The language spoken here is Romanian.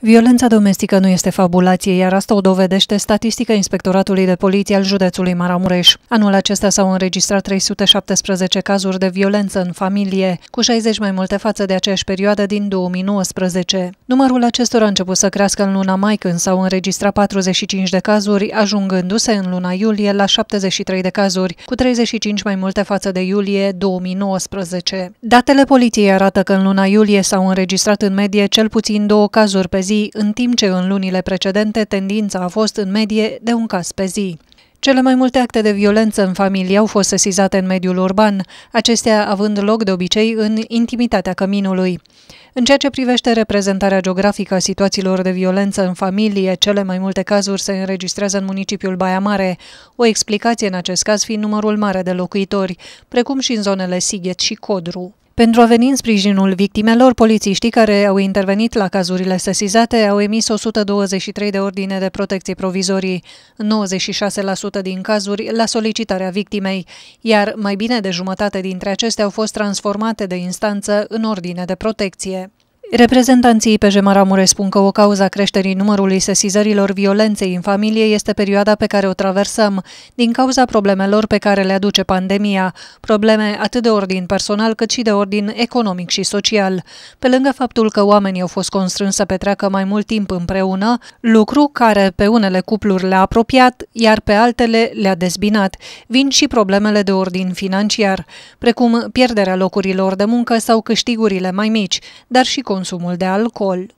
Violența domestică nu este fabulație, iar asta o dovedește statistica Inspectoratului de Poliție al județului Maramureș. Anul acesta s-au înregistrat 317 cazuri de violență în familie, cu 60 mai multe față de aceeași perioadă din 2019. Numărul acestor a început să crească în luna mai, când s-au înregistrat 45 de cazuri, ajungându-se în luna iulie la 73 de cazuri, cu 35 mai multe față de iulie 2019. Datele poliției arată că în luna iulie s-au înregistrat în medie cel puțin două cazuri pe zi zi, în timp ce în lunile precedente tendința a fost în medie de un caz pe zi. Cele mai multe acte de violență în familie au fost sesizate în mediul urban, acestea având loc de obicei în intimitatea căminului. În ceea ce privește reprezentarea geografică a situațiilor de violență în familie, cele mai multe cazuri se înregistrează în municipiul Baia Mare, o explicație în acest caz fiind numărul mare de locuitori, precum și în zonele Sighet și Codru. Pentru a veni în sprijinul victimelor, polițiștii care au intervenit la cazurile sesizate au emis 123 de ordine de protecție provizorii, 96% din cazuri la solicitarea victimei, iar mai bine de jumătate dintre acestea au fost transformate de instanță în ordine de protecție. Reprezentanții PJ Maramure spun că o cauza creșterii numărului sesizărilor violenței în familie este perioada pe care o traversăm, din cauza problemelor pe care le aduce pandemia, probleme atât de ordin personal cât și de ordin economic și social. Pe lângă faptul că oamenii au fost constrâns să petreacă mai mult timp împreună, lucru care pe unele cupluri le-a apropiat, iar pe altele le-a dezbinat, vin și problemele de ordin financiar, precum pierderea locurilor de muncă sau câștigurile mai mici, dar și consumul de alcool.